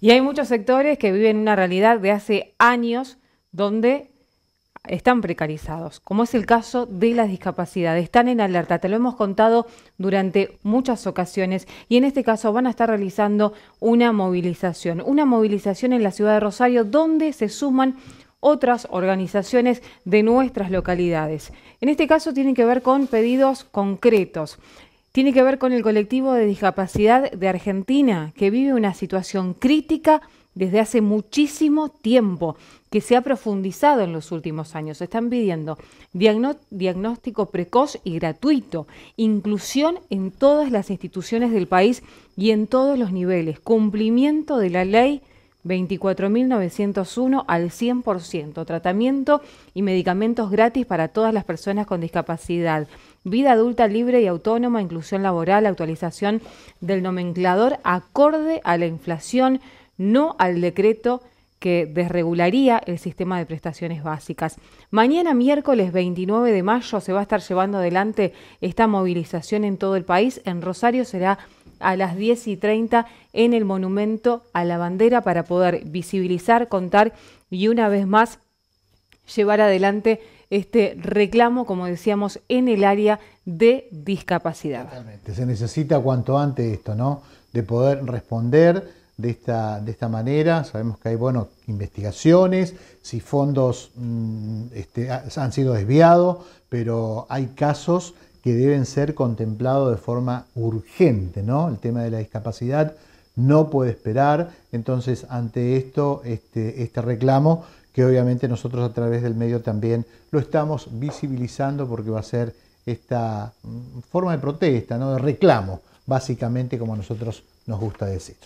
Y hay muchos sectores que viven una realidad de hace años donde están precarizados, como es el caso de las discapacidades. Están en alerta, te lo hemos contado durante muchas ocasiones y en este caso van a estar realizando una movilización, una movilización en la ciudad de Rosario donde se suman otras organizaciones de nuestras localidades. En este caso tienen que ver con pedidos concretos tiene que ver con el colectivo de discapacidad de Argentina, que vive una situación crítica desde hace muchísimo tiempo, que se ha profundizado en los últimos años. Están pidiendo diagnóstico precoz y gratuito, inclusión en todas las instituciones del país y en todos los niveles, cumplimiento de la ley 24.901 al 100%. Tratamiento y medicamentos gratis para todas las personas con discapacidad. Vida adulta libre y autónoma, inclusión laboral, actualización del nomenclador acorde a la inflación, no al decreto que desregularía el sistema de prestaciones básicas. Mañana, miércoles 29 de mayo, se va a estar llevando adelante esta movilización en todo el país. En Rosario será a las 10 y 30 en el Monumento a la Bandera para poder visibilizar, contar y una vez más llevar adelante este reclamo, como decíamos, en el área de discapacidad. Se necesita cuanto antes esto, ¿no? De poder responder de esta, de esta manera. Sabemos que hay, bueno, investigaciones, si fondos mm, este, han sido desviados, pero hay casos que deben ser contemplados de forma urgente, ¿no? El tema de la discapacidad no puede esperar, entonces ante esto, este, este reclamo, que obviamente nosotros a través del medio también lo estamos visibilizando porque va a ser esta mm, forma de protesta, ¿no? de reclamo, básicamente como a nosotros nos gusta decir.